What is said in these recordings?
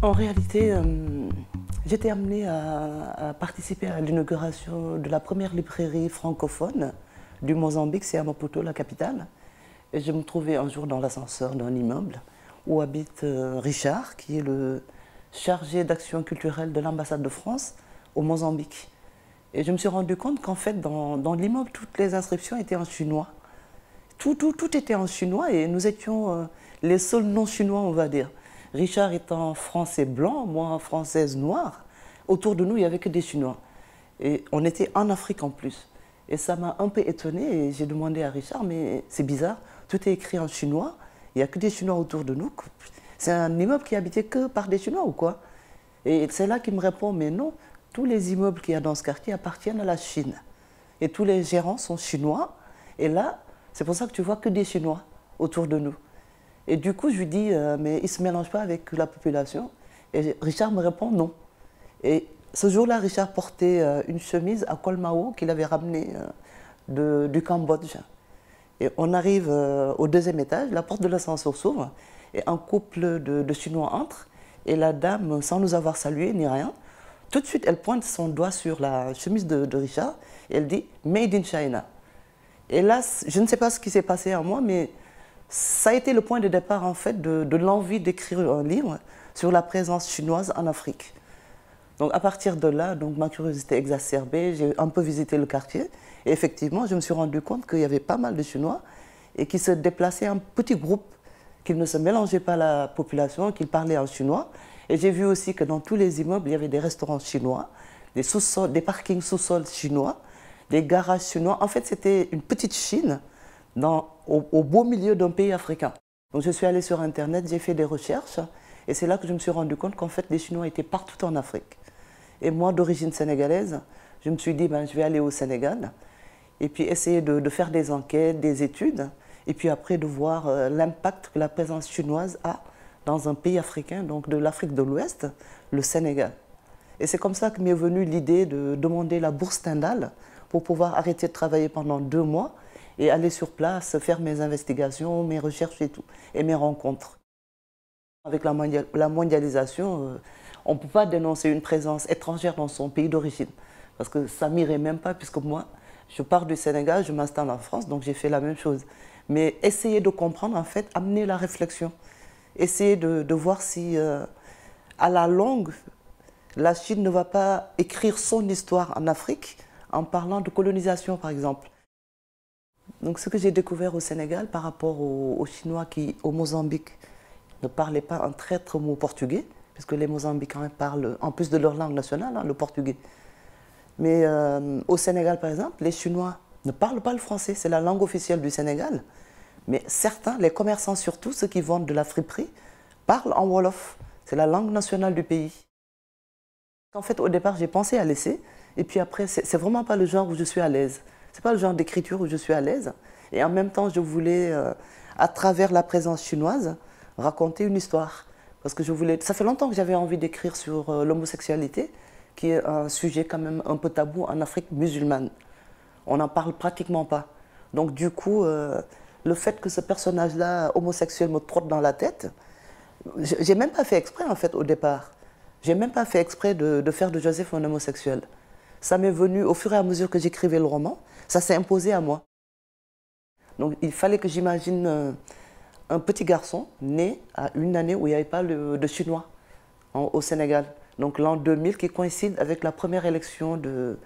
En réalité, euh, j'étais amenée à, participer à l'inauguration de la première librairie francophone du Mozambique, c'est à Maputo, la capitale. Et je me trouvais un jour dans l'ascenseur d'un immeuble où habite euh, Richard, qui est le chargé d'action culturelle de l'ambassade de France au Mozambique. Et je me suis rendu compte qu'en fait, dans, l'immeuble, toutes les inscriptions étaient en chinois. Tout, était en chinois et nous étions euh, les seuls non-chinois, on va dire. Richard étant français blanc, moi française noire, autour de nous, il n'y avait que des Chinois. Et on était en Afrique en plus. Et ça m'a un peu étonnée et j'ai demandé à Richard, mais c'est bizarre, tout est écrit en chinois, il n'y a que des Chinois autour de nous. C'est un immeuble qui est habité que par des Chinois ou quoi Et c'est là qu'il me répond, mais non, tous les immeubles qu'il y a dans ce quartier appartiennent à la Chine. Et tous les gérants sont chinois. Et là, c'est pour ça que tu vois que des Chinois autour de nous. Et du coup, je lui dis, euh, mais il ne se mélange pas avec la population. Et Richard me répond non. Et ce jour-là, Richard portait euh, une chemise à col Mao qu'il avait ramenée euh, du Cambodge. Et on arrive au deuxième étage, la porte de l'ascenseur s'ouvre et un couple de, Chinois entre. Et la dame, sans nous avoir salués ni rien, tout de suite, elle pointe son doigt sur la chemise de, de Richard et elle dit Made in China. Et là, je ne sais pas ce qui s'est passé à moi, mais ça a été le point de départ en fait de, l'envie d'écrire un livre sur la présence chinoise en Afrique. Donc à partir de là, donc ma curiosité exacerbée, j'ai un peu visité le quartier et effectivement, je me suis rendu compte qu'il y avait pas mal de Chinois et qui se déplaçaient en petits groupes, qu'ils ne se mélangeaient pas à la population, qu'ils parlaient en chinois. Et j'ai vu aussi que dans tous les immeubles, il y avait des restaurants chinois, des, des parkings sous-sols chinois, des garages chinois. En fait, c'était une petite Chine au, beau milieu d'un pays africain. Donc je suis allée sur Internet, j'ai fait des recherches, et c'est là que je me suis rendu compte qu'en fait, les Chinois étaient partout en Afrique. Et moi, d'origine sénégalaise, je me suis dit, ben, je vais aller au Sénégal, et puis essayer de, faire des enquêtes, des études, et puis après de voir euh, l'impact que la présence chinoise a dans un pays africain, donc de l'Afrique de l'Ouest, le Sénégal. Et c'est comme ça que m'est venue l'idée de demander la bourse Stendhal pour pouvoir arrêter de travailler pendant deux mois et aller sur place, faire mes investigations, mes recherches et tout, et mes rencontres. Avec la, mondialisation, euh, on ne peut pas dénoncer une présence étrangère dans son pays d'origine, parce que ça m'irait même pas, puisque moi, je pars du Sénégal, je m'installe en France, donc j'ai fait la même chose. Mais essayer de comprendre, en fait, amener la réflexion, essayer de, voir si, euh, à la longue, la Chine ne va pas écrire son histoire en Afrique en parlant de colonisation, par exemple. Donc ce que j'ai découvert au Sénégal par rapport aux, Chinois qui, au Mozambique, ne parlaient pas un traître mot portugais, puisque les Mozambicains parlent, en plus de leur langue nationale, hein, le portugais. Mais euh, au Sénégal, par exemple, les Chinois ne parlent pas le français, c'est la langue officielle du Sénégal. Mais certains, les commerçants surtout, ceux qui vendent de la friperie, parlent en Wolof. C'est la langue nationale du pays. En fait, au départ, j'ai pensé à laisser. Et puis après, c'est vraiment pas le genre où je suis à l'aise n'est pas le genre d'écriture où je suis à l'aise. Et en même temps, je voulais, euh, à travers la présence chinoise, raconter une histoire. Parce que je voulais. Ça fait longtemps que j'avais envie d'écrire sur euh, l'homosexualité, qui est un sujet quand même un peu tabou en Afrique musulmane. On n'en parle pratiquement pas. Donc, du coup, euh, le fait que ce personnage-là, homosexuel, me trotte dans la tête, j'ai même pas fait exprès, en fait, au départ. J'ai même pas fait exprès de faire de Joseph un homosexuel. Ça m'est venu au fur et à mesure que j'écrivais le roman, ça s'est imposé à moi. Donc il fallait que j'imagine euh, un petit garçon né à une année où il n'y avait pas de Chinois au Sénégal. Donc l'an 2000 qui coïncide avec la première élection de,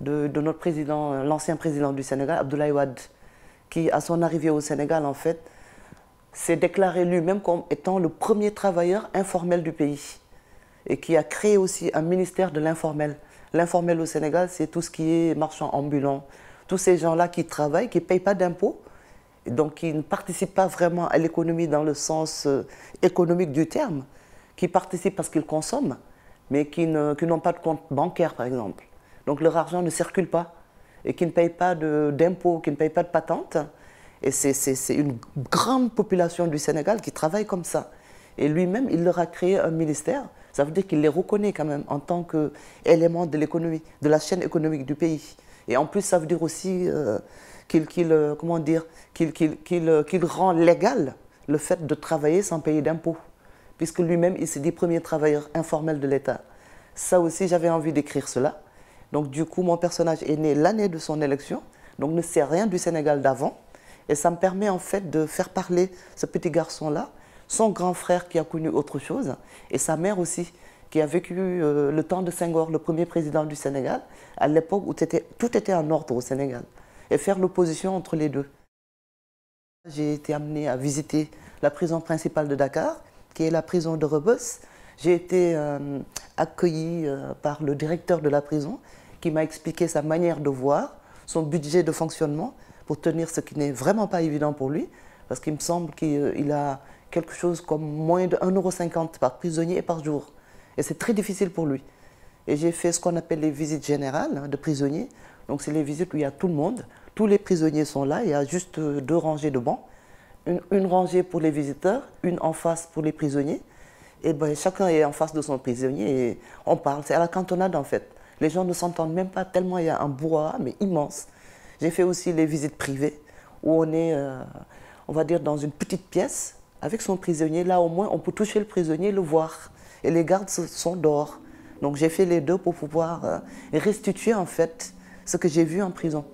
de notre président, euh, l'ancien président du Sénégal, Abdoulaye Wade, qui à son arrivée au Sénégal en fait s'est déclaré lui-même comme étant le premier travailleur informel du pays et qui a créé aussi un ministère de l'informel. L'informel au Sénégal, c'est tout ce qui est marchand ambulant, tous ces gens-là qui travaillent, qui ne payent pas d'impôts, donc qui ne participent pas vraiment à l'économie dans le sens euh, économique du terme, qui participent parce qu'ils consomment, mais qui n'ont pas de compte bancaire, par exemple. Donc leur argent ne circule pas et qui ne payent pas d'impôts, qui ne payent pas de patentes. Et c'est une grande population du Sénégal qui travaille comme ça. Et lui-même, il leur a créé un ministère ça veut dire qu'il les reconnaît quand même en tant qu'élément de l'économie, de la chaîne économique du pays. Et en plus, ça veut dire aussi euh, qu'il euh, comment dire, euh, qu'il rend légal le fait de travailler sans payer d'impôts, puisque lui-même, il s'est dit premier travailleur informel de l'État. Ça aussi, j'avais envie d'écrire cela. Donc du coup, mon personnage est né l'année de son élection, donc ne sait rien du Sénégal d'avant. Et ça me permet en fait de faire parler ce petit garçon-là son grand frère qui a connu autre chose, et sa mère aussi, qui a vécu euh, le temps de Senghor, le premier président du Sénégal, à l'époque où était, tout était en ordre au Sénégal, et faire l'opposition entre les deux. J'ai été amenée à visiter la prison principale de Dakar, qui est la prison de Rebus. J'ai été euh, accueillie euh, par le directeur de la prison, qui m'a expliqué sa manière de voir, son budget de fonctionnement, pour tenir ce qui n'est vraiment pas évident pour lui, parce qu'il me semble qu'il a quelque chose comme moins de 1,50€ par prisonnier et par jour. Et c'est très difficile pour lui. Et j'ai fait ce qu'on appelle les visites générales hein, de prisonniers. Donc c'est les visites où il y a tout le monde. Tous les prisonniers sont là. Il y a juste euh, deux rangées de bancs. Une, une rangée pour les visiteurs, une en face pour les prisonniers. Et ben, chacun est en face de son prisonnier et on parle. C'est à la cantonade en fait. Les gens ne s'entendent même pas tellement il y a un bois, mais immense. J'ai fait aussi les visites privées où on est, euh, on va dire, dans une petite pièce avec son prisonnier, là au moins, on peut toucher le prisonnier, le voir. Et les gardes sont dehors. Donc j'ai fait les deux pour pouvoir euh, restituer en fait ce que j'ai vu en prison.